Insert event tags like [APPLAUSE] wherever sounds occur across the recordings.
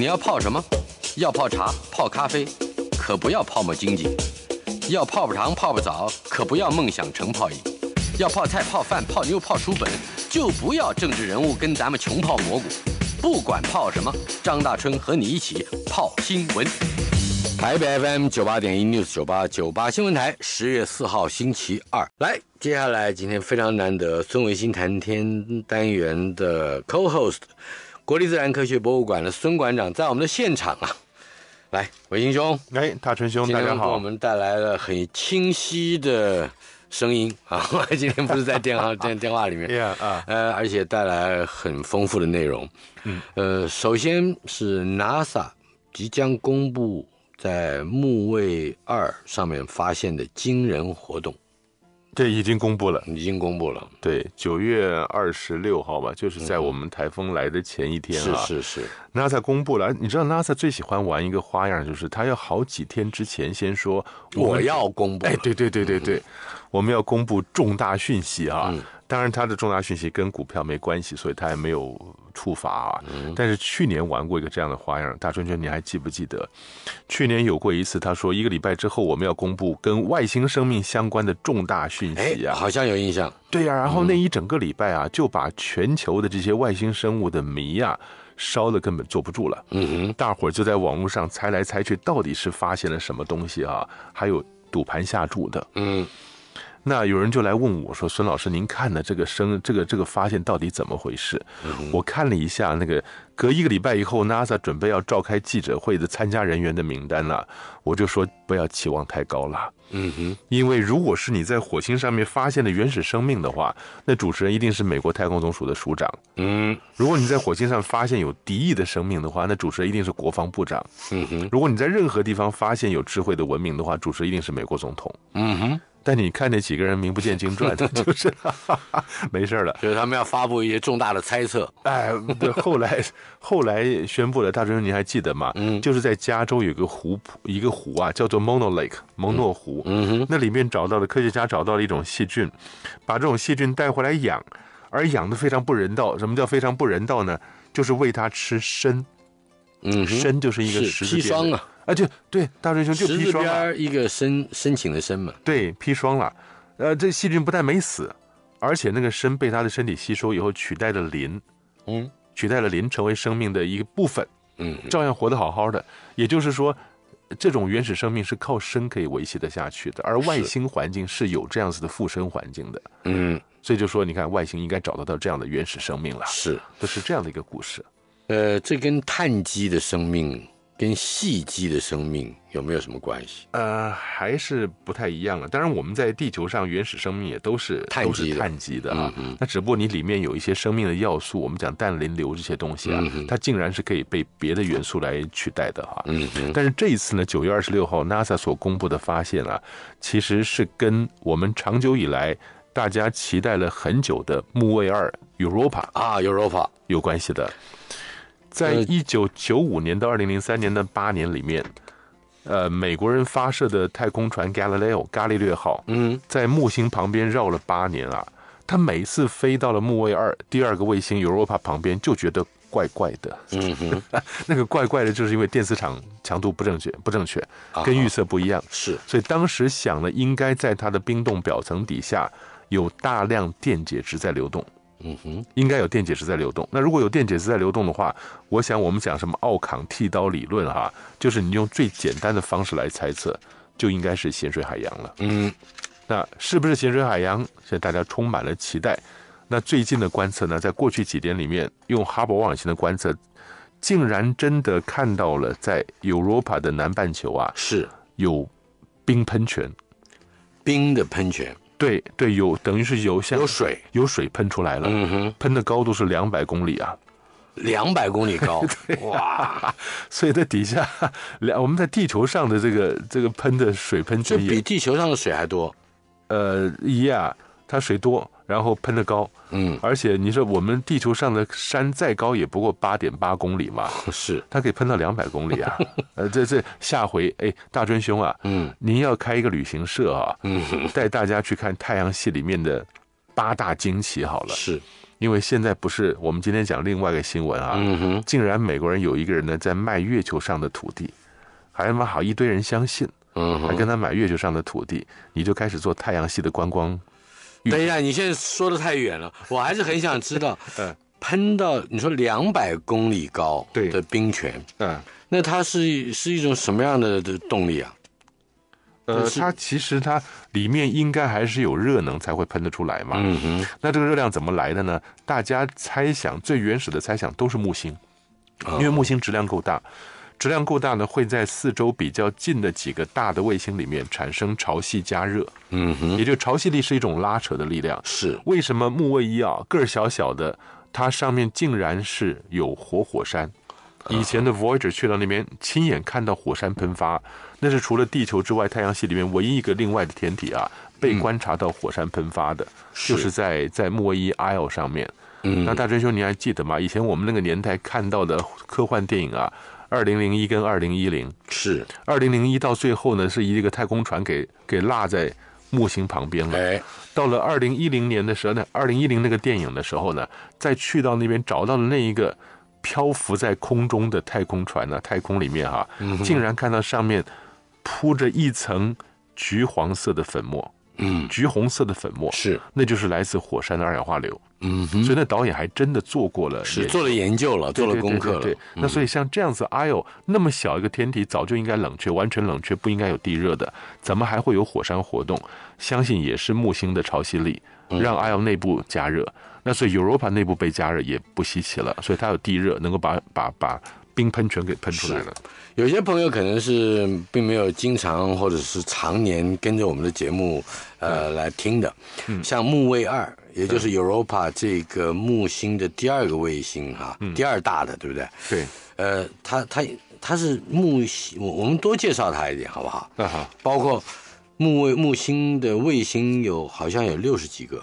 你要泡什么？要泡茶、泡咖啡，可不要泡沫经济；要泡不长、泡不早，可不要梦想成泡影；要泡菜、泡饭、泡妞、泡书本，就不要政治人物跟咱们穷泡蘑菇。不管泡什么，张大春和你一起泡新闻。台北 FM 九八点一 News 九八九八新闻台，十月四号星期二。来，接下来今天非常难得，孙维新谈天单元的 Co-host。国立自然科学博物馆的孙馆长在我们的现场啊，来，伟英兄，哎，大春兄，大家好，我们带来了很清晰的声音啊，[LAUGHS] 今天不是在电话电 [LAUGHS] 电话里面，对啊，呃，而且带来很丰富的内容，嗯，呃，首先是 NASA 即将公布在木卫二上面发现的惊人活动。这已经公布了，已经公布了。对，九月二十六号吧，就是在我们台风来的前一天了。是是是，s a 公布了。你知道，NASA 最喜欢玩一个花样，就是他要好几天之前先说我要公布。哎，对对对对对，我们要公布重大讯息啊。当然，他的重大讯息跟股票没关系，所以他也没有触发啊。但是去年玩过一个这样的花样，大春春，你还记不记得？去年有过一次，他说一个礼拜之后我们要公布跟外星生命相关的重大讯息啊，好像有印象。对呀，然后那一整个礼拜啊，就把全球的这些外星生物的迷啊烧的根本坐不住了。嗯哼，大伙儿就在网络上猜来猜去，到底是发现了什么东西啊？还有赌盘下注的。嗯。那有人就来问我说：“孙老师，您看的这个生这个这个发现到底怎么回事？”我看了一下那个隔一个礼拜以后 NASA 准备要召开记者会的参加人员的名单了，我就说不要期望太高了。嗯哼，因为如果是你在火星上面发现的原始生命的话，那主持人一定是美国太空总署的署长。嗯，如果你在火星上发现有敌意的生命的话，那主持人一定是国防部长。嗯哼，如果你在任何地方发现有智慧的文明的话，主持人一定是美国总统。嗯哼。但你看那几个人名不见经传的，[LAUGHS] 就是没事了。就是他们要发布一些重大的猜测。哎，对，后来后来宣布了，大主任你还记得吗？嗯，就是在加州有个湖，一个湖啊，叫做 Mono Lake，蒙诺湖。嗯哼，那里面找到了科学家找到了一种细菌，把这种细菌带回来养，而养的非常不人道。什么叫非常不人道呢？就是喂它吃参。嗯，砷就是一个砒霜啊，啊就对，大师兄就砒霜了，一个申申请的申嘛，对，砒霜了，呃，这细菌不但没死，而且那个砷被他的身体吸收以后，取代了磷，嗯，取代了磷，成为生命的一个部分，嗯，照样活得好好的。也就是说，这种原始生命是靠砷可以维系的下去的，而外星环境是有这样子的附身环境的，嗯，所以就说，你看外星应该找得到这样的原始生命了，是，都是这样的一个故事。呃，这跟碳基的生命跟细基的生命有没有什么关系？呃，还是不太一样的。当然，我们在地球上原始生命也都是都是碳基的啊。那只不过你里面有一些生命的要素，我们讲氮、磷、硫这些东西啊，它竟然是可以被别的元素来取代的哈。但是这一次呢，九月二十六号 NASA 所公布的发现啊，其实是跟我们长久以来大家期待了很久的木卫二 Europa 啊 Europa 有关系的。在一九九五年到二零零三年的八年里面，呃，美国人发射的太空船 Galileo 伽利略号）嗯，在木星旁边绕了八年啊，它每次飞到了木卫二第二个卫星 Europa 旁边，就觉得怪怪的。嗯哼，[LAUGHS] 那个怪怪的，就是因为电磁场强度不正确，不正确，跟预测不一样。是，所以当时想了，应该在它的冰冻表层底下有大量电解质在流动。嗯哼，应该有电解质在流动。那如果有电解质在流动的话，我想我们讲什么奥康剃刀理论哈，就是你用最简单的方式来猜测，就应该是咸水海洋了。嗯，那是不是咸水海洋？现在大家充满了期待。那最近的观测呢？在过去几年里面，用哈勃望远镜的观测，竟然真的看到了在 Europa 的南半球啊，是有冰喷泉，冰的喷泉。对对，有等于是有像有水有水喷出来了，喷的高度是两百公里啊，两百公里高 [LAUGHS] 哇！所以在底下，两我们在地球上的这个这个喷的水喷机比地球上的水还多，呃，一样它水多。然后喷的高，嗯，而且你说我们地球上的山再高也不过八点八公里嘛，[LAUGHS] 是它可以喷到两百公里啊，[LAUGHS] 呃，这这下回哎，大尊兄啊，嗯，您要开一个旅行社啊，嗯，[LAUGHS] 带大家去看太阳系里面的八大惊奇好了，是，因为现在不是我们今天讲另外一个新闻啊，嗯哼，竟然美国人有一个人呢在卖月球上的土地，还蛮好，一堆人相信，嗯，还跟他买月球上的土地，你就开始做太阳系的观光。[LAUGHS] 等一下，你现在说的太远了，我还是很想知道，[LAUGHS] 呃，喷到你说两百公里高的冰泉，嗯，那它是是一种什么样的的动力啊？呃，它其实它里面应该还是有热能才会喷得出来嘛。嗯哼，那这个热量怎么来的呢？大家猜想，最原始的猜想都是木星，因为木星质量够大。质量过大呢，会在四周比较近的几个大的卫星里面产生潮汐加热，嗯哼，也就潮汐力是一种拉扯的力量。是为什么木卫一啊个儿小小的，它上面竟然是有活火山？以前的 voyager 去到那边亲眼看到火山喷发，那是除了地球之外太阳系里面唯一一个另外的天体啊被观察到火山喷发的，就是在在木卫一 i s 上面。嗯，那大真兄，你还记得吗？以前我们那个年代看到的科幻电影啊。二零零一跟二零一零是二零零一到最后呢，是一个太空船给给落在木星旁边了。哎，到了二零一零年的时候呢，二零一零那个电影的时候呢，再去到那边找到了那一个漂浮在空中的太空船呢，太空里面哈，竟然看到上面铺着一层橘黄色的粉末，嗯，橘红色的粉末是，那就是来自火山的二氧化硫。嗯，所以那导演还真的做过了，是做了研究了，做了功课了。那所以像这样子，Io 那么小一个天体，早就应该冷却，完全冷却，不应该有地热的，怎么还会有火山活动？相信也是木星的潮汐力让 Io 内部加热。那所以 Europa 内部被加热也不稀奇了，所以它有地热，能够把把把。喷泉给喷出来了。有些朋友可能是并没有经常或者是常年跟着我们的节目，呃，来听的。像木卫二，也就是 Europa 这个木星的第二个卫星，哈，第二大的，对不对？对。呃，它它它是木星，我我们多介绍它一点，好不好？那好。包括木卫木星的卫星有好像有六十几个，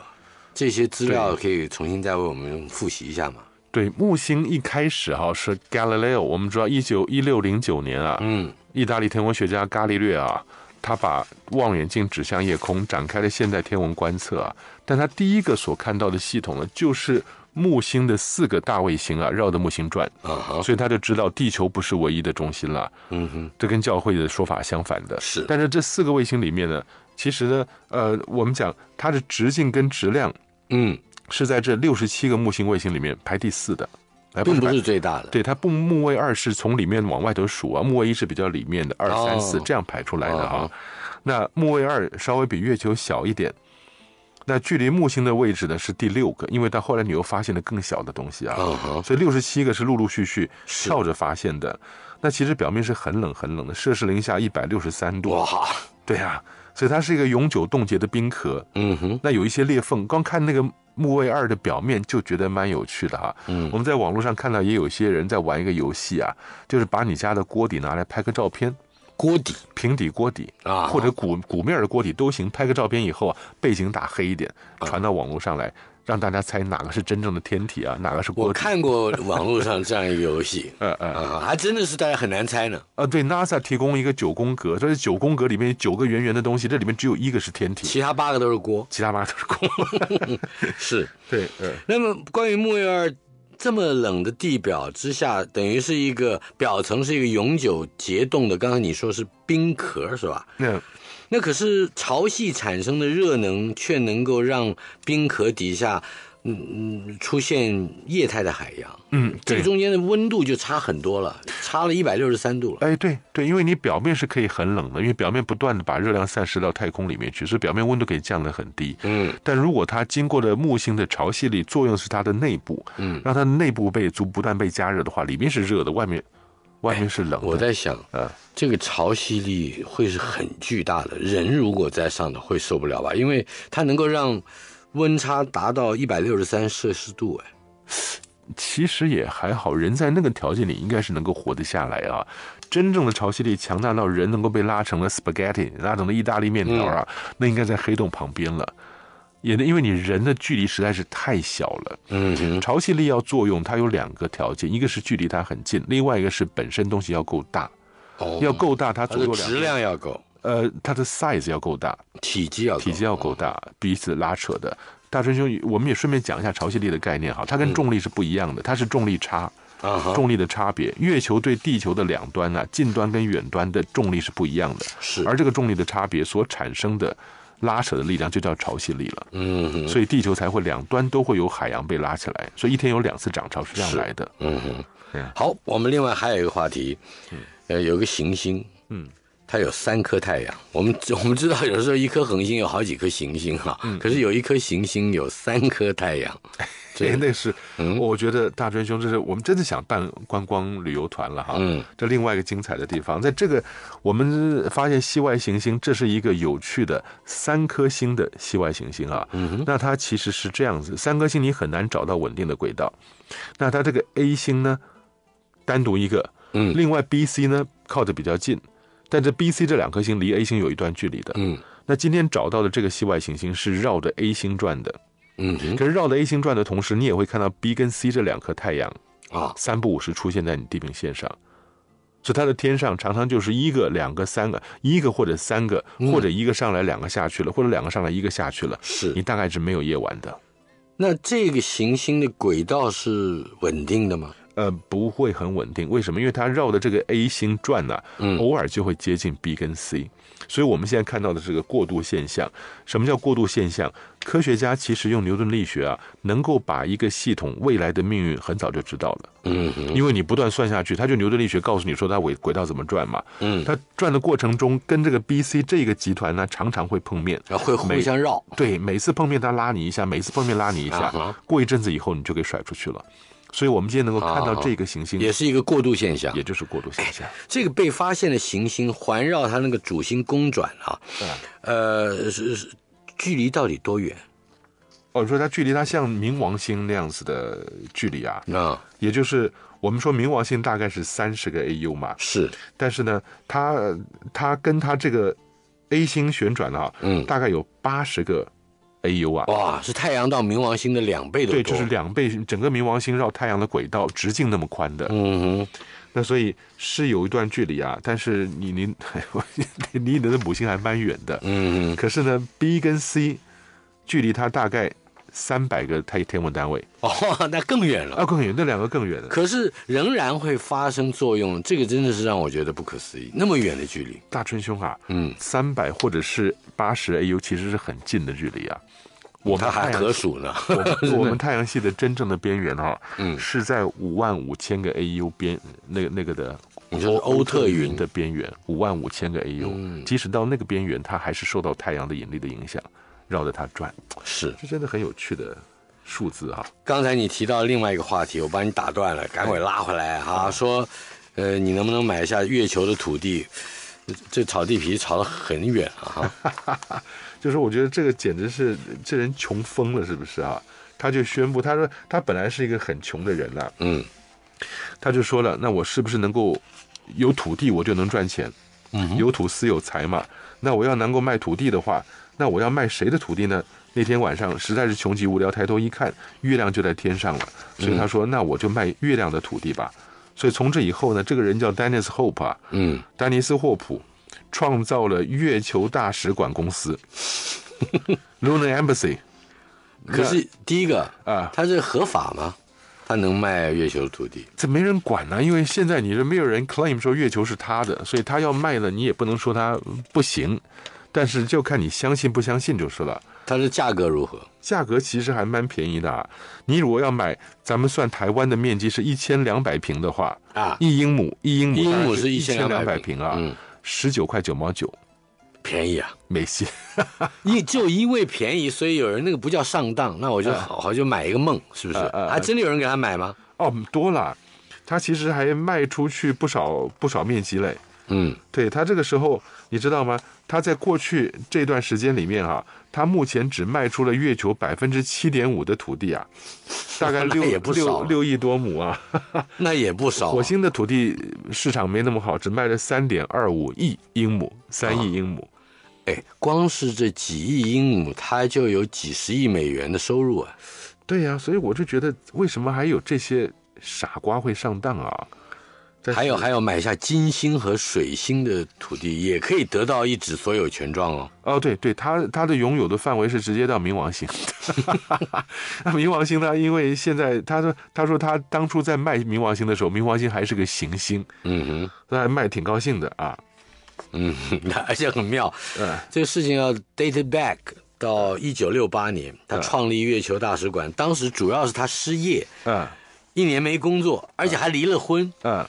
这些资料可以重新再为我们复习一下嘛？对木星一开始哈是 Galileo，我们知道一九一六零九年啊，嗯，意大利天文学家伽利略啊，他把望远镜指向夜空，展开了现代天文观测啊，但他第一个所看到的系统呢，就是木星的四个大卫星啊绕着木星转啊，所以他就知道地球不是唯一的中心了，嗯哼，这跟教会的说法相反的，是，但是这四个卫星里面呢，其实呢，呃，我们讲它的直径跟质量，嗯。是在这六十七个木星卫星里面排第四的，并不是最大的。对，它不木卫二是从里面往外头数啊，木卫一是比较里面的，二三四这样排出来的啊。那木卫二稍微比月球小一点，那距离木星的位置呢是第六个，因为到后来你又发现了更小的东西啊，所以六十七个是陆陆续续跳着发现的。那其实表面是很冷很冷的，摄氏零下一百六十三度哇，对呀。所以它是一个永久冻结的冰壳，嗯哼。那有一些裂缝，光看那个木卫二的表面就觉得蛮有趣的哈。嗯，我们在网络上看到也有些人在玩一个游戏啊，就是把你家的锅底拿来拍个照片，锅底、平底锅底啊，或者鼓鼓面的锅底都行，拍个照片以后啊，背景打黑一点，传到网络上来。让大家猜哪个是真正的天体啊？哪个是锅？我看过网络上这样一个游戏，[LAUGHS] 嗯嗯，还真的是大家很难猜呢。啊，对 NASA 提供一个九宫格，这是九宫格里面九个圆圆的东西，这里面只有一个是天体，其他八个都是锅，其他八个都是锅。[LAUGHS] 是对，嗯。那么关于木卫二，这么冷的地表之下，等于是一个表层是一个永久结冻的，刚刚你说是冰壳是吧？嗯。那可是潮汐产生的热能，却能够让冰壳底下，嗯嗯，出现液态的海洋。嗯，这中间的温度就差很多了，差了一百六十三度了。哎，对对，因为你表面是可以很冷的，因为表面不断的把热量散失到太空里面去，所以表面温度可以降得很低。嗯，但如果它经过的木星的潮汐力作用，是它的内部，嗯，让它内部被足不断被加热的话，里面是热的，外面。外面是冷，我在想，啊，这个潮汐力会是很巨大的，人如果在上头会受不了吧？因为它能够让温差达到一百六十三摄氏度，哎，其实也还好，人在那个条件里应该是能够活得下来啊。真正的潮汐力强大到人能够被拉成了 spaghetti，拉成了意大利面条啊，那应该在黑洞旁边了。也的，因为你人的距离实在是太小了。嗯，潮汐力要作用，它有两个条件：一个是距离它很近，另外一个是本身东西要够大。哦，要够大，它足够。质量要够。呃，它的 size 要够大，体积要体积要够大，彼此拉扯的。大春兄，我们也顺便讲一下潮汐力的概念，哈，它跟重力是不一样的，它是重力差，重力的差别。月球对地球的两端啊，近端跟远端的重力是不一样的，是。而这个重力的差别所产生的。拉扯的力量就叫潮汐力了，嗯，所以地球才会两端都会有海洋被拉起来，所以一天有两次涨潮是这样来的，嗯嗯。好，我们另外还有一个话题，呃，有个行星，嗯。它有三颗太阳。我们 [LAUGHS] 我们知道，有时候一颗恒星有好几颗行星哈。可是有一颗行星有三颗太阳，[LAUGHS] 哎，那是，我觉得大川兄，这是我们真的想办观光旅游团了哈。嗯，这另外一个精彩的地方，在这个我们发现系外行星，这是一个有趣的三颗星的系外行星啊。嗯那它其实是这样子，三颗星你很难找到稳定的轨道。那它这个 A 星呢，单独一个，嗯，另外 B、C 呢靠的比较近。但这 B、C 这两颗星离 A 星有一段距离的，嗯，那今天找到的这个系外行星是绕着 A 星转的，嗯，可是绕着 A 星转的同时，你也会看到 B 跟 C 这两颗太阳啊，三不五时出现在你地平线上，所以它的天上常常就是一个、两个、三个，一个或者三个，或者一个上来两个下去了，或者两个上来一个下去了，是，你大概是没有夜晚的。那这个行星的轨道是稳定的吗？呃，不会很稳定，为什么？因为它绕的这个 A 星转呢，偶尔就会接近 B 跟 C，所以我们现在看到的这个过渡现象。什么叫过渡现象？科学家其实用牛顿力学啊，能够把一个系统未来的命运很早就知道了。嗯，因为你不断算下去，他就牛顿力学告诉你说它轨轨道怎么转嘛。嗯，它转的过程中跟这个 B、C 这个集团呢，常常会碰面，会互相绕。对，每次碰面他拉你一下，每次碰面拉你一下，过一阵子以后你就给甩出去了。所以，我们今天能够看到这个行星，也是一个过渡现象，也就是过渡现象。这个被发现的行星环绕它那个主星公转啊，呃，是是，距离到底多远？哦，你说它距离它像冥王星那样子的距离啊？那也就是我们说冥王星大概是三十个 AU 嘛？是，但是呢，它它跟它这个 A 星旋转的啊，嗯，大概有八十个。a u 啊，哇，是太阳到冥王星的两倍的，对，就是两倍整个冥王星绕太阳的轨道直径那么宽的，嗯哼，那所以是有一段距离啊，但是你离 [LAUGHS] 离你的母星还蛮远的，嗯哼，可是呢，b 跟 c 距离它大概。三百个太天文单位哦，[LAUGHS] 那更远了。啊，更远，那两个更远了。可是仍然会发生作用，这个真的是让我觉得不可思议。那么远的距离，大春兄啊，嗯，三百或者是八十 AU 其实是很近的距离啊。我们还可数呢，我们 [LAUGHS] 我们太阳系的真正的边缘啊，嗯，是在五万五千个 AU 边那个那个的欧欧特云的边缘，五万五千个 AU，即使到那个边缘，它还是受到太阳的引力的影响。绕着它转，是，这真的很有趣的数字哈。刚才你提到另外一个话题，我帮你打断了，赶快拉回来哈。说，呃，你能不能买下月球的土地？这炒地皮炒得很远啊，[LAUGHS] 就是我觉得这个简直是这人穷疯了，是不是啊？他就宣布，他说他本来是一个很穷的人呐，嗯，他就说了，那我是不是能够有土地我就能赚钱？嗯，有土司有财嘛，那我要能够卖土地的话。那我要卖谁的土地呢？那天晚上实在是穷极无聊，抬头一看，月亮就在天上了，所以他说：“那我就卖月亮的土地吧。”所以从这以后呢，这个人叫 Dennis Hope 啊，嗯，丹尼斯·霍普创造了月球大使馆公司 [LAUGHS] （Lunar Embassy）。可是第一个啊，他是合法吗？他能卖月球的土地？这没人管呢，因为现在你是没有人 claim 说月球是他的，所以他要卖了，你也不能说他不行。但是就看你相信不相信就是了。它的价格如何？价格其实还蛮便宜的啊。你如果要买，咱们算台湾的面积是一千两百平的话啊，一英亩一英亩一英亩是一千两百平啊，嗯，十九块九毛九，便宜啊，没戏。因 [LAUGHS] 就因为便宜，所以有人那个不叫上当，那我就好好就买一个梦，是不是？还真的有人给他买吗？哦，多了，他其实还卖出去不少不少面积嘞。嗯，对他这个时候，你知道吗？他在过去这段时间里面啊，他目前只卖出了月球百分之七点五的土地啊，大概 [LAUGHS] 六也不六六亿多亩啊，[LAUGHS] 那也不少。[LAUGHS] 火星的土地市场没那么好，只卖了三点二五亿英亩，三亿英亩。哎，光是这几亿英亩，他就有几十亿美元的收入啊。对呀，所以我就觉得，为什么还有这些傻瓜会上当啊？还有还有买下金星和水星的土地，也可以得到一纸所有权状哦。哦，对对，他他的拥有的范围是直接到冥王星。[LAUGHS] 那冥王星呢？因为现在他说他说他当初在卖冥王星的时候，冥王星还是个行星。嗯哼，还卖挺高兴的啊。嗯，而 [LAUGHS] 且很妙。嗯，这个事情要 date back 到一九六八年，他创立月球大使馆，当时主要是他失业，嗯，一年没工作，而且还离了婚，嗯。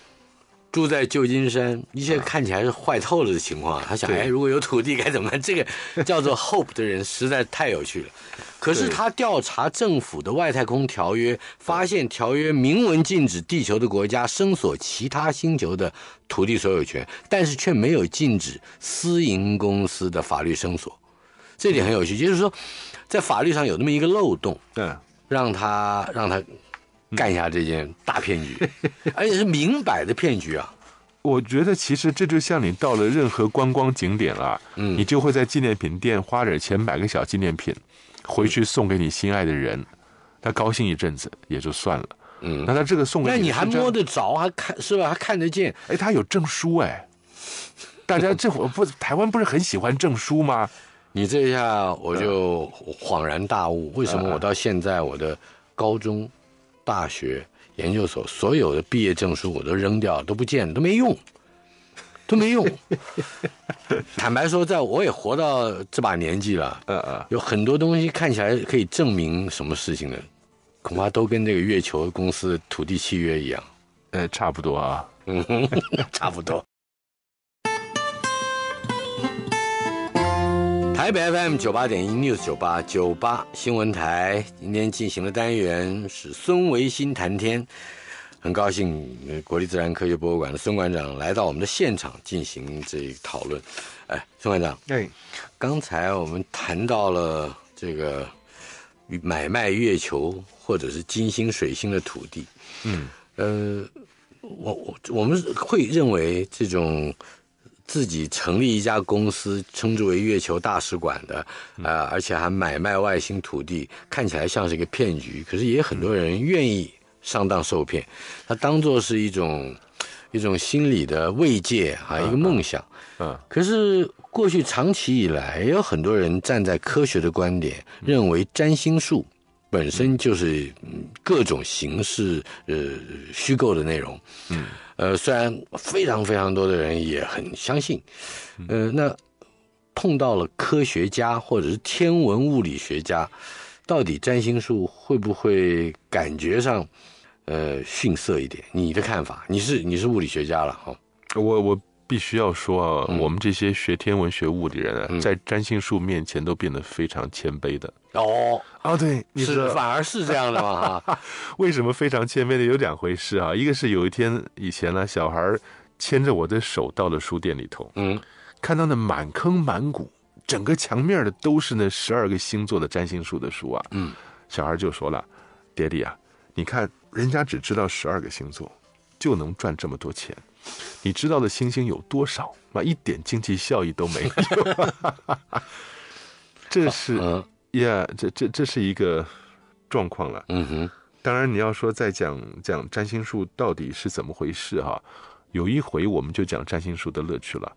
住在旧金山，一切看起来是坏透了的情况。他想，哎，如果有土地该怎么办？[LAUGHS] 这个叫做 Hope 的人实在太有趣了。可是他调查政府的外太空条约，发现条约明文禁止地球的国家生索其他星球的土地所有权，但是却没有禁止私营公司的法律生索。这点很有趣，就是说，在法律上有那么一个漏洞，对，让他让他。干下这件大骗局，[LAUGHS] 而且是明摆的骗局啊！我觉得其实这就像你到了任何观光景点了，嗯，你就会在纪念品店花点钱买个小纪念品，回去送给你心爱的人，他高兴一阵子也就算了，嗯，那他这个送给你，那你还摸得着，还看是吧？还看得见？哎，他有证书哎！[LAUGHS] 大家这会儿不台湾不是很喜欢证书吗？你这下我就恍然大悟，为什么我到现在我的高中。大学研究所所有的毕业证书我都扔掉，都不见，都没用，都没用。[LAUGHS] 坦白说，在我也活到这把年纪了，嗯嗯，有很多东西看起来可以证明什么事情的，恐怕都跟这个月球公司土地契约一样，呃，差不多啊，嗯，[LAUGHS] 差不多。台北 FM 九八点一 News 九八九八新闻台，今天进行的单元是孙维新谈天，很高兴国立自然科学博物馆的孙馆长来到我们的现场进行这讨论。哎，孙馆长，对，刚才我们谈到了这个买卖月球或者是金星、水星的土地，嗯，呃，我我我们会认为这种。自己成立一家公司，称之为“月球大使馆”的，啊，而且还买卖外星土地，看起来像是一个骗局。可是也很多人愿意上当受骗，他当做是一种一种心理的慰藉啊，一个梦想。嗯。可是过去长期以来，也有很多人站在科学的观点，认为占星术。本身就是各种形式呃虚构的内容，嗯，呃，虽然非常非常多的人也很相信，呃，那碰到了科学家或者是天文物理学家，到底占星术会不会感觉上呃逊色一点？你的看法？你是你是物理学家了哈，我我。必须要说啊，我们这些学天文学、物理的人啊，在占星术面前都变得非常谦卑的哦哦，对，是反而是这样的嘛 [LAUGHS] 为什么非常谦卑呢？有两回事啊，一个是有一天以前呢，小孩牵着我的手到了书店里头，嗯，看到那满坑满谷，整个墙面的都是那十二个星座的占星术的书啊，嗯，小孩就说了：“爹地啊，你看人家只知道十二个星座，就能赚这么多钱。”你知道的星星有多少？妈，一点经济效益都没有。[LAUGHS] 这是，呀，这这这是一个状况了。嗯哼，当然你要说再讲讲占星术到底是怎么回事哈？有一回我们就讲占星术的乐趣了。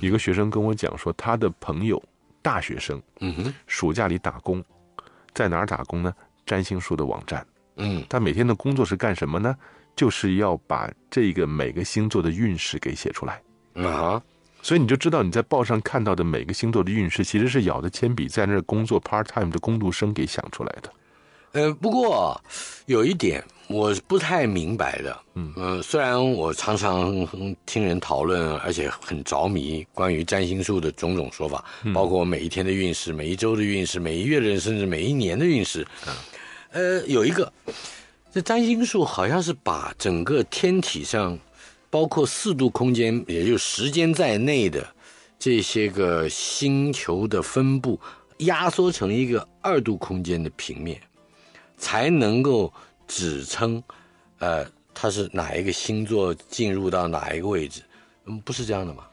一个学生跟我讲说，他的朋友大学生，暑假里打工，在哪儿打工呢？占星术的网站。嗯，他每天的工作是干什么呢？就是要把这个每个星座的运势给写出来啊，所以你就知道你在报上看到的每个星座的运势，其实是咬着铅笔在那儿工作 part time 的工读生给想出来的。呃，不过有一点我不太明白的，嗯虽然我常常听人讨论，而且很着迷关于占星术的种种说法，包括我每一天的运势、每一周的运势、每一月的，甚至每一年的运势嗯、呃，有一个。这占星术好像是把整个天体上，包括四度空间，也就是时间在内的这些个星球的分布，压缩成一个二度空间的平面，才能够指称，呃，它是哪一个星座进入到哪一个位置，嗯，不是这样的嘛？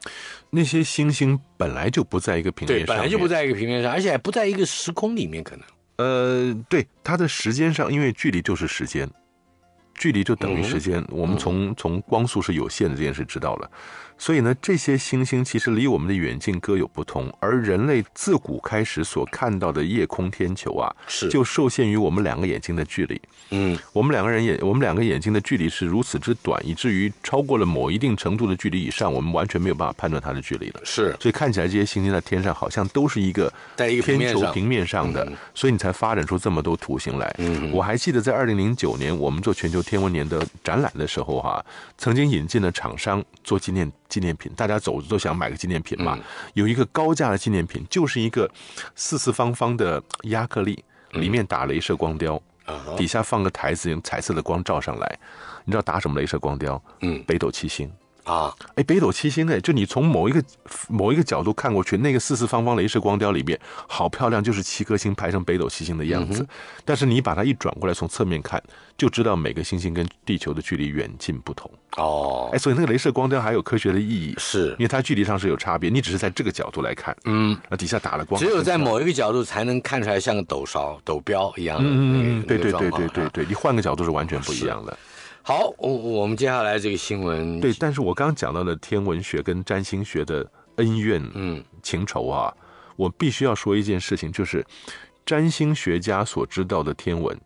那些星星本来就不在一个平面上，对，本来就不在一个平面上，而且不在一个时空里面，可能。呃，对，它的时间上，因为距离就是时间。距离就等于时间。我们从从光速是有限的这件事知道了，所以呢，这些星星其实离我们的远近各有不同。而人类自古开始所看到的夜空天球啊，是就受限于我们两个眼睛的距离。嗯，我们两个人眼我们两个眼睛的距离是如此之短，以至于超过了某一定程度的距离以上，我们完全没有办法判断它的距离了。是，所以看起来这些星星在天上好像都是一个在天球平面上的，所以你才发展出这么多图形来。我还记得在二零零九年，我们做全球。天文年的展览的时候哈，曾经引进的厂商做纪念纪念品，大家走都想买个纪念品嘛。有一个高价的纪念品，就是一个四四方方的亚克力，里面打镭射光雕，底下放个台子，用彩色的光照上来。你知道打什么镭射光雕？嗯，北斗七星。啊，哎，北斗七星呢？就你从某一个某一个角度看过去，那个四四方方镭射光雕里面好漂亮，就是七颗星排成北斗七星的样子。但是你把它一转过来，从侧面看，就知道每个星星跟地球的距离远近不同。哦，哎，所以那个镭射光雕还有科学的意义，是因为它距离上是有差别。你只是在这个角度来看，嗯，那底下打了光，只有在某一个角度才能看出来像个斗勺、斗标一样的嗯嗯对对对对对对，你换个角度是完全不一样的。好，我我们接下来这个新闻对，但是我刚刚讲到了天文学跟占星学的恩怨嗯情仇啊，我必须要说一件事情，就是占星学家所知道的天文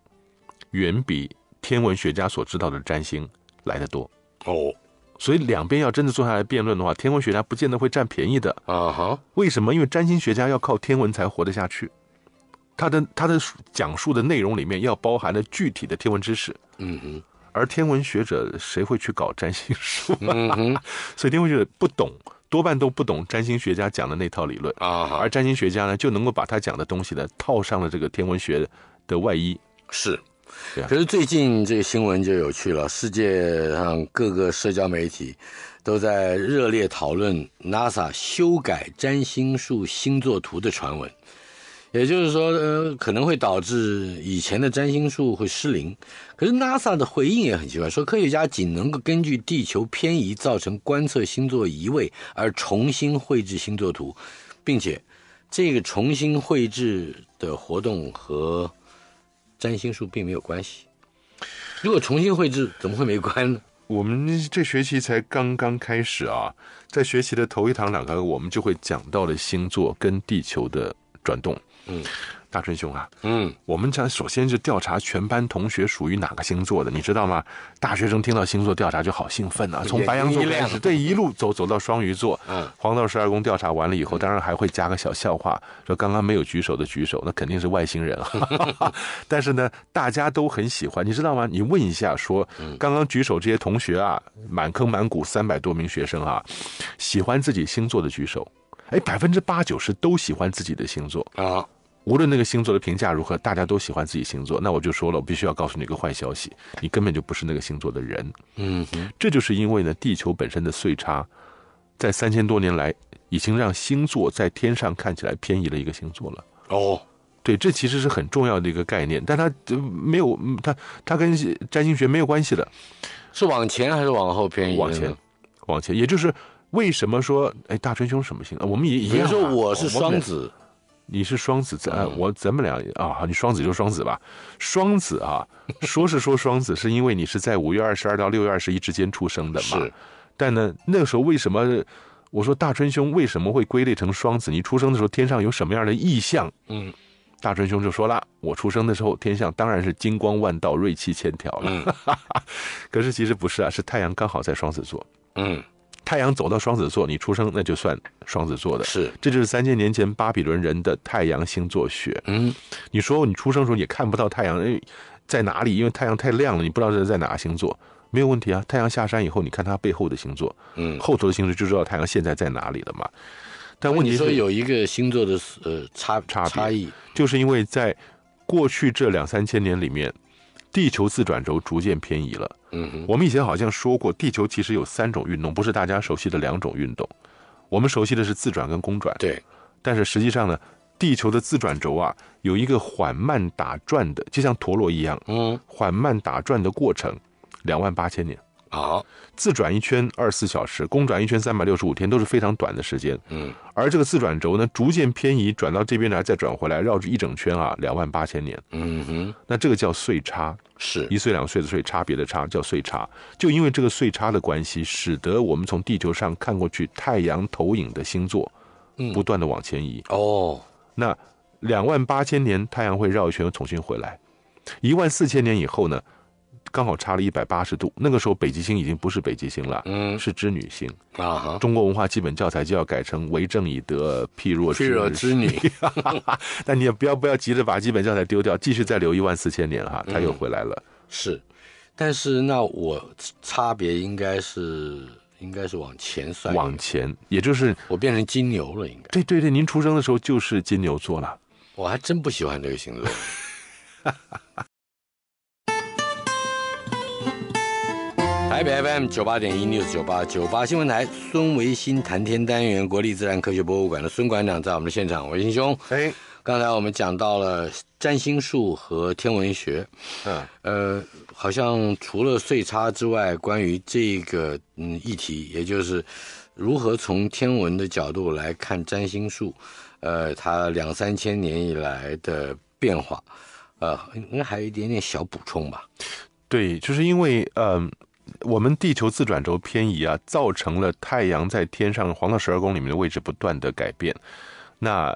远比天文学家所知道的占星来的多哦，所以两边要真的坐下来辩论的话，天文学家不见得会占便宜的啊哈？为什么？因为占星学家要靠天文才活得下去，他的他的讲述的内容里面要包含的具体的天文知识，嗯哼。而天文学者谁会去搞占星术？[LAUGHS] 所以天文学者不懂，多半都不懂占星学家讲的那套理论啊。而占星学家呢，就能够把他讲的东西呢，套上了这个天文学的外衣。是，可是最近这个新闻就有趣了，世界上各个社交媒体都在热烈讨论 NASA 修改占星术星座图的传闻。也就是说，呃，可能会导致以前的占星术会失灵。可是 NASA 的回应也很奇怪，说科学家仅能够根据地球偏移造成观测星座移位而重新绘制星座图，并且这个重新绘制的活动和占星术并没有关系。如果重新绘制，怎么会没关呢？我们这学期才刚刚开始啊，在学习的头一堂两堂课，我们就会讲到了星座跟地球的转动。嗯，大春兄啊，嗯，我们讲首先是调查全班同学属于哪个星座的，你知道吗？大学生听到星座调查就好兴奋啊，从白羊座开始，对，一路走走到双鱼座，嗯，黄道十二宫调查完了以后，当然还会加个小笑话，说刚刚没有举手的举手，那肯定是外星人啊。[LAUGHS] 但是呢，大家都很喜欢，你知道吗？你问一下，说刚刚举手这些同学啊，满坑满谷三百多名学生啊，喜欢自己星座的举手，哎，百分之八九十都喜欢自己的星座啊。无论那个星座的评价如何，大家都喜欢自己星座。那我就说了，我必须要告诉你一个坏消息：你根本就不是那个星座的人。嗯，这就是因为呢，地球本身的岁差，在三千多年来，已经让星座在天上看起来偏移了一个星座了。哦，对，这其实是很重要的一个概念，但它没有，它它跟占星学没有关系的。是往前还是往后偏移？往前，往前。也就是为什么说，哎，大春兄什么星？我们已经说我是双子。你是双子，咱我咱们俩啊，你双子就双子吧。双子啊，[LAUGHS] 说是说双子，是因为你是在五月二十二到六月二十一之间出生的嘛。是。但呢，那个时候为什么我说大春兄为什么会归类成双子？你出生的时候天上有什么样的异象？嗯，大春兄就说了，我出生的时候天象当然是金光万道，瑞气千条了。嗯，[LAUGHS] 可是其实不是啊，是太阳刚好在双子座。嗯。太阳走到双子座，你出生那就算双子座的，是，这就是三千年前巴比伦人的太阳星座学。嗯，你说你出生时候你看不到太阳，哎，在哪里？因为太阳太亮了，你不知道这是在哪个星座，没有问题啊。太阳下山以后，你看它背后的星座，嗯，后头的星座就知道太阳现在在哪里了嘛。但问题你说有一个星座的呃差差差异，就是因为在过去这两三千年里面。地球自转轴逐渐偏移了。嗯，我们以前好像说过，地球其实有三种运动，不是大家熟悉的两种运动。我们熟悉的是自转跟公转。对。但是实际上呢，地球的自转轴啊，有一个缓慢打转的，就像陀螺一样。嗯。缓慢打转的过程，两万八千年。好，自转一圈二十四小时，公转一圈三百六十五天都是非常短的时间。嗯，而这个自转轴呢，逐渐偏移，转到这边来再转回来，绕着一整圈啊，两万八千年。嗯哼，那这个叫岁差，是一岁两岁的岁差，别的差叫岁差。就因为这个岁差的关系，使得我们从地球上看过去，太阳投影的星座，不断的往前移。哦，那两万八千年太阳会绕一圈又重新回来，一万四千年以后呢？刚好差了一百八十度，那个时候北极星已经不是北极星了，嗯，是织女星啊。中国文化基本教材就要改成“为政以德，譬若织女”。织女，[LAUGHS] 但你也不要不要急着把基本教材丢掉，继续再留一万四千年哈，他又回来了。是，但是那我差别应该是应该是往前算，往前，也就是我变成金牛了，应该。对对对，您出生的时候就是金牛座了。我还真不喜欢这个星座。台北 FM 九八点一，六九八九八新闻台，孙维新谈天单元，国立自然科学博物馆的孙馆长在我们的现场，维新兄，哎，刚才我们讲到了占星术和天文学，嗯，呃，好像除了岁差之外，关于这个嗯议题，也就是如何从天文的角度来看占星术，呃，它两三千年以来的变化，呃，应该还有一点点小补充吧？对，就是因为嗯。我们地球自转轴偏移啊，造成了太阳在天上黄道十二宫里面的位置不断的改变。那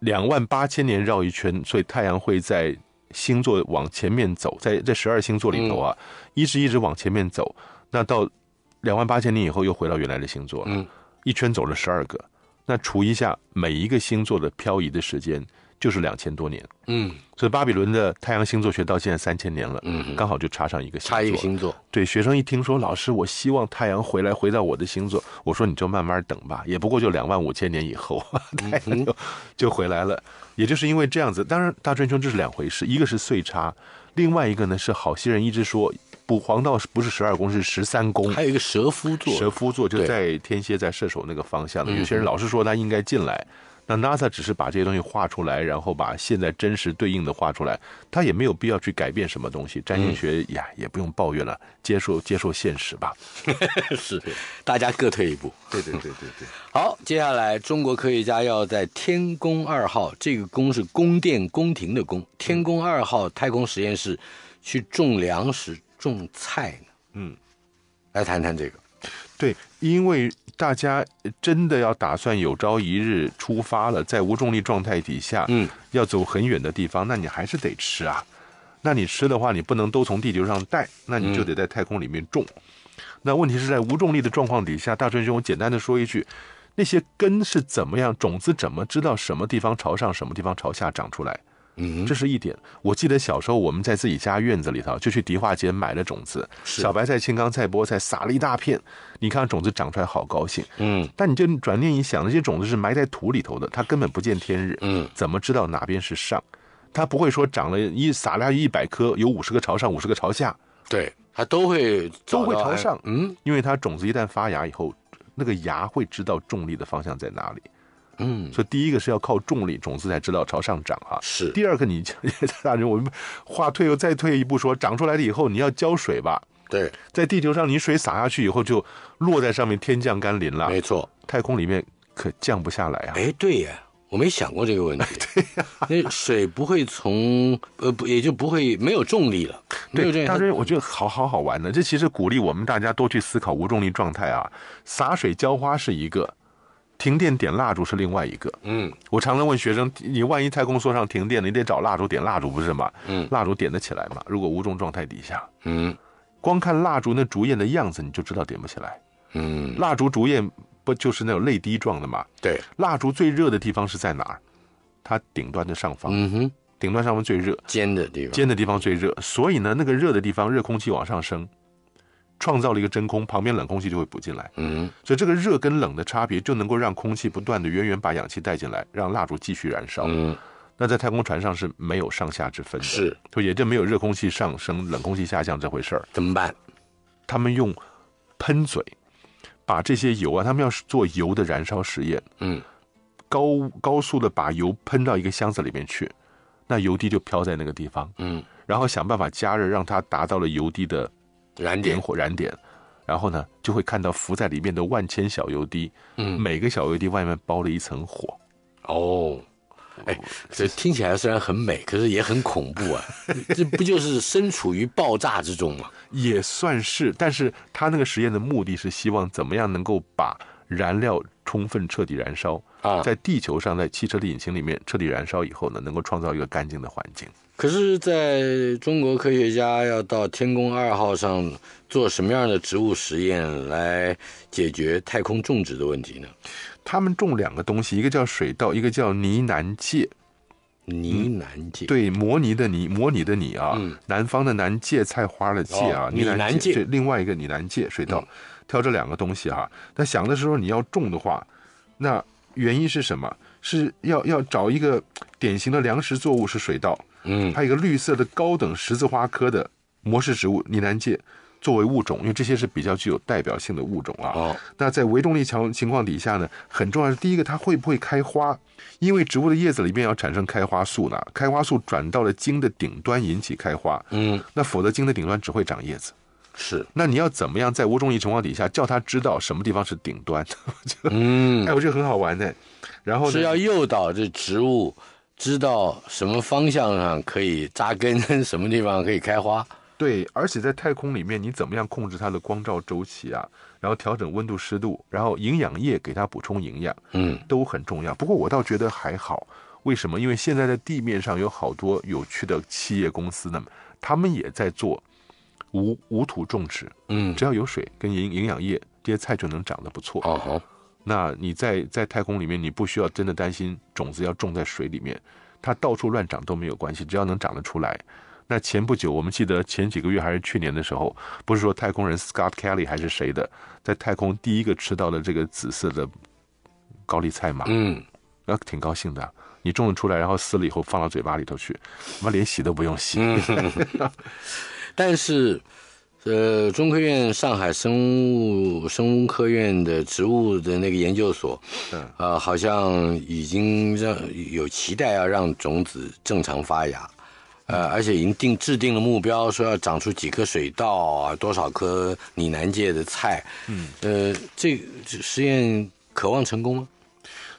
两万八千年绕一圈，所以太阳会在星座往前面走，在这十二星座里头啊，一直一直往前面走。那到两万八千年以后又回到原来的星座了，一圈走了十二个。那除一下每一个星座的漂移的时间。就是两千多年，嗯，所以巴比伦的太阳星座学到现在三千年了，嗯，刚好就插上一个星座，星座，对学生一听说，老师，我希望太阳回来回到我的星座，我说你就慢慢等吧，也不过就两万五千年以后 [LAUGHS] 太阳就就回来了，也就是因为这样子，当然大春兄这是两回事，一个是岁差，另外一个呢是好些人一直说补黄道不是十二宫是十三宫，还有一个蛇夫座，蛇夫座就在天蝎在射手那个方向的，有些人老是说他应该进来。那 NASA 只是把这些东西画出来，然后把现在真实对应的画出来，他也没有必要去改变什么东西。占星学呀，也不用抱怨了，接受接受现实吧。[LAUGHS] 是，大家各退一步。对对对对对。[LAUGHS] 好，接下来中国科学家要在天宫二号，这个“宫”是宫殿宫廷的“宫”，天宫二号太空实验室，去种粮食、种菜呢。嗯，来谈谈这个。对，因为。大家真的要打算有朝一日出发了，在无重力状态底下，嗯，要走很远的地方，那你还是得吃啊。那你吃的话，你不能都从地球上带，那你就得在太空里面种。那问题是在无重力的状况底下，大春兄，我简单的说一句，那些根是怎么样，种子怎么知道什么地方朝上，什么地方朝下长出来？嗯，这是一点。我记得小时候我们在自己家院子里头，就去迪化街买了种子，小白菜、青冈菜、菠菜，撒了一大片。你看种子长出来，好高兴。嗯，但你这转念一想，那些种子是埋在土里头的，它根本不见天日。嗯，怎么知道哪边是上？它不会说长了一撒了一百颗，有五十个朝上，五十个朝下。对，它都会都会朝上。嗯，因为它种子一旦发芽以后，那个芽会知道重力的方向在哪里。嗯，所以第一个是要靠重力，种子才知道朝上长啊。是。第二个，你，[LAUGHS] 大人，我们话退又再退一步说，长出来了以后，你要浇水吧？对，在地球上，你水洒下去以后就落在上面，天降甘霖了。没错，太空里面可降不下来啊。哎，对呀，我没想过这个问题。对呀，[LAUGHS] 那水不会从呃不也就不会没有重力了。没有大人，我觉得好好好玩的，这其实鼓励我们大家多去思考无重力状态啊。洒水浇花是一个。停电点蜡烛是另外一个。嗯，我常常问学生，你万一太空梭上停电了，你得找蜡烛点蜡烛不是吗？嗯，蜡烛点得起来吗？如果无重状态底下，嗯，光看蜡烛那烛焰的样子，你就知道点不起来。嗯，蜡烛烛焰不就是那种泪滴状的吗？对，蜡烛最热的地方是在哪儿？它顶端的上方。嗯哼，顶端上方最热，尖的地方，尖的地方最热。所以呢，那个热的地方，热空气往上升。创造了一个真空，旁边冷空气就会补进来。嗯，所以这个热跟冷的差别就能够让空气不断的源源把氧气带进来，让蜡烛继续燃烧。嗯，那在太空船上是没有上下之分的，是就也就没有热空气上升、冷空气下降这回事儿。怎么办？他们用喷嘴把这些油啊，他们要做油的燃烧实验。嗯，高高速的把油喷到一个箱子里面去，那油滴就飘在那个地方。嗯，然后想办法加热，让它达到了油滴的。燃点火，燃点，然后呢，就会看到浮在里面的万千小油滴，嗯，每个小油滴外面包了一层火，哦，哎，这听起来虽然很美，可是也很恐怖啊，[LAUGHS] 这不就是身处于爆炸之中吗？也算是，但是他那个实验的目的是希望怎么样能够把燃料充分彻底燃烧啊，在地球上，在汽车的引擎里面彻底燃烧以后呢，能够创造一个干净的环境。可是，在中国科学家要到天宫二号上做什么样的植物实验来解决太空种植的问题呢？他们种两个东西，一个叫水稻，一个叫呢喃芥。呢喃芥对，模拟的呢，模拟的你啊，南方的南芥菜花的芥啊，呢喃芥。对，另外一个呢喃芥，水稻，挑这两个东西哈。那想的时候，你要种的话，那原因是什么？是要要找一个典型的粮食作物是水稻。嗯，还有一个绿色的高等十字花科的模式植物——泥南芥，作为物种，因为这些是比较具有代表性的物种啊。哦，那在微重力强情况底下呢，很重要是第一个，它会不会开花？因为植物的叶子里面要产生开花素呢，开花素转到了茎的顶端引起开花。嗯，那否则茎的顶端只会长叶子。是，那你要怎么样在微重力情况底下叫它知道什么地方是顶端？[LAUGHS] 嗯，哎，我觉得很好玩的。然后是要诱导这植物。知道什么方向上可以扎根，[LAUGHS] 什么地方可以开花？对，而且在太空里面，你怎么样控制它的光照周期啊？然后调整温度、湿度，然后营养液给它补充营养，嗯，都很重要。不过我倒觉得还好，为什么？因为现在在地面上有好多有趣的企业公司呢，他们也在做无无土种植，嗯，只要有水跟营营养液，这些菜就能长得不错。哦，好。那你在在太空里面，你不需要真的担心种子要种在水里面，它到处乱长都没有关系，只要能长得出来。那前不久，我们记得前几个月还是去年的时候，不是说太空人 Scott Kelly 还是谁的，在太空第一个吃到了这个紫色的高丽菜嘛？嗯，那挺高兴的。你种了出来，然后撕了以后放到嘴巴里头去，他妈连洗都不用洗。嗯，[LAUGHS] 但是。呃，中科院上海生物生物科院的植物的那个研究所，嗯，好像已经让有期待要让种子正常发芽，呃，而且已经定制定了目标，说要长出几颗水稻啊，多少颗拟南界的菜，嗯，呃，这实验渴望成功吗？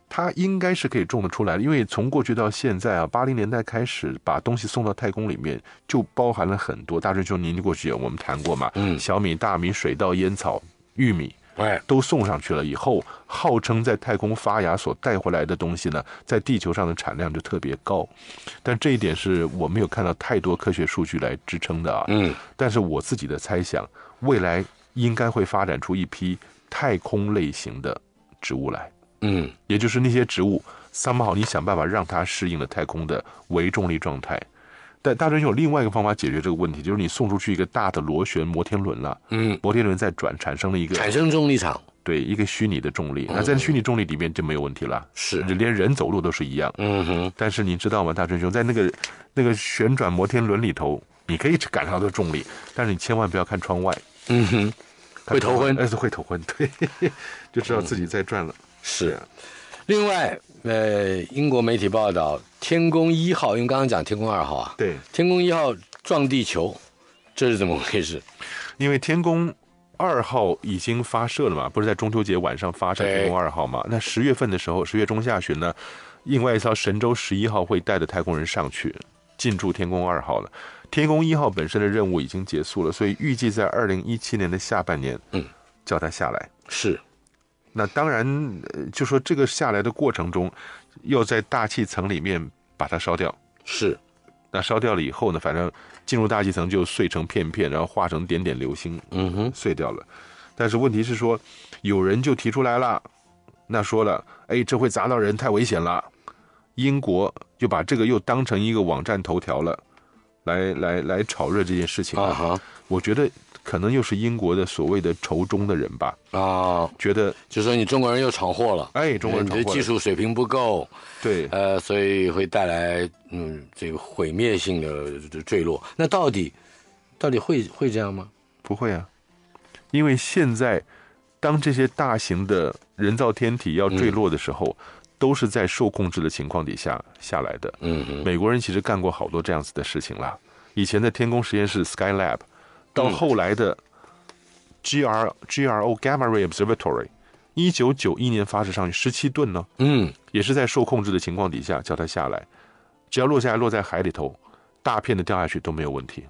它应该是可以种得出来的，因为从过去到现在啊，八零年代开始把东西送到太空里面，就包含了很多。大春兄，您过去我们谈过嘛？嗯。小米、大米、水稻、烟草、玉米，哎，都送上去了以后，号称在太空发芽所带回来的东西呢，在地球上的产量就特别高。但这一点是我没有看到太多科学数据来支撑的啊。嗯。但是我自己的猜想，未来应该会发展出一批太空类型的植物来。嗯，也就是那些植物三毛你想办法让它适应了太空的微重力状态。但大真兄有另外一个方法解决这个问题，就是你送出去一个大的螺旋摩天轮了。嗯，摩天轮在转，产生了一个产生重力场，对，一个虚拟的重力。那在虚拟重力里面就没有问题了，是，连人走路都是一样。嗯哼。但是你知道吗，大真兄在那个那个旋转摩天轮里头，你可以感受到重力，但是你千万不要看窗外。嗯哼，会头昏，但是会头昏，对，[LAUGHS] 就知道自己在转了。是，另外，呃，英国媒体报道，天宫一号，因为刚刚讲天宫二号啊，对，天宫一号撞地球，这是怎么回事？因为天宫二号已经发射了嘛，不是在中秋节晚上发射天宫二号嘛？那十月份的时候，十月中下旬呢，另外一艘神舟十一号会带着太空人上去进驻天宫二号了。天宫一号本身的任务已经结束了，所以预计在二零一七年的下半年，嗯，叫它下来是。那当然，就说这个下来的过程中，要在大气层里面把它烧掉。是，那烧掉了以后呢，反正进入大气层就碎成片片，然后化成点点流星。嗯哼，碎掉了。但是问题是说，有人就提出来了，那说了，哎，这会砸到人，太危险了。英国就把这个又当成一个网站头条了，来来来炒热这件事情啊。我觉得。可能又是英国的所谓的仇中的人吧啊，觉得就说你中国人又闯祸了，哎，中国人闯祸，技术水平不够，对，呃，所以会带来嗯这个毁灭性的坠落。那到底到底会会这样吗？不会啊，因为现在当这些大型的人造天体要坠落的时候，都是在受控制的情况底下下来的。嗯，美国人其实干过好多这样子的事情了，以前的天宫实验室 Skylab。到后来的，G R G R O Gamma Ray Observatory，一九九一年发射上去，十七吨呢，嗯，也是在受控制的情况底下叫它下来，只要落下来落在海里头，大片的掉下去都没有问题。